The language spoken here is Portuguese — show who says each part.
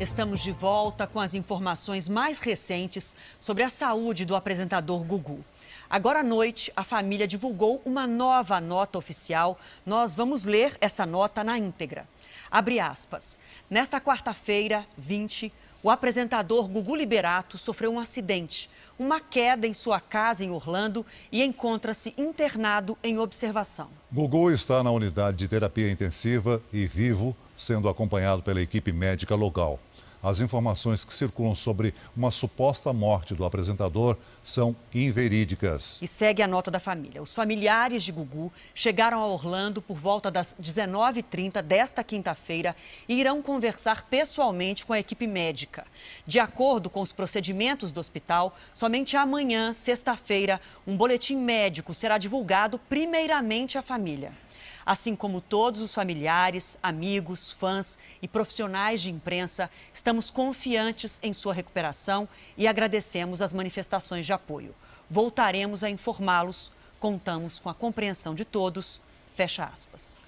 Speaker 1: Estamos de volta com as informações mais recentes sobre a saúde do apresentador Gugu. Agora à noite, a família divulgou uma nova nota oficial. Nós vamos ler essa nota na íntegra. Abre aspas. Nesta quarta-feira, 20, o apresentador Gugu Liberato sofreu um acidente, uma queda em sua casa em Orlando e encontra-se internado em observação.
Speaker 2: Gugu está na unidade de terapia intensiva e vivo, sendo acompanhado pela equipe médica local. As informações que circulam sobre uma suposta morte do apresentador são inverídicas.
Speaker 1: E segue a nota da família. Os familiares de Gugu chegaram a Orlando por volta das 19h30 desta quinta-feira e irão conversar pessoalmente com a equipe médica. De acordo com os procedimentos do hospital, somente amanhã, sexta-feira, um boletim médico será divulgado primeiramente à família. Assim como todos os familiares, amigos, fãs e profissionais de imprensa, estamos confiantes em sua recuperação e agradecemos as manifestações de apoio. Voltaremos a informá-los. Contamos com a compreensão de todos. Fecha aspas.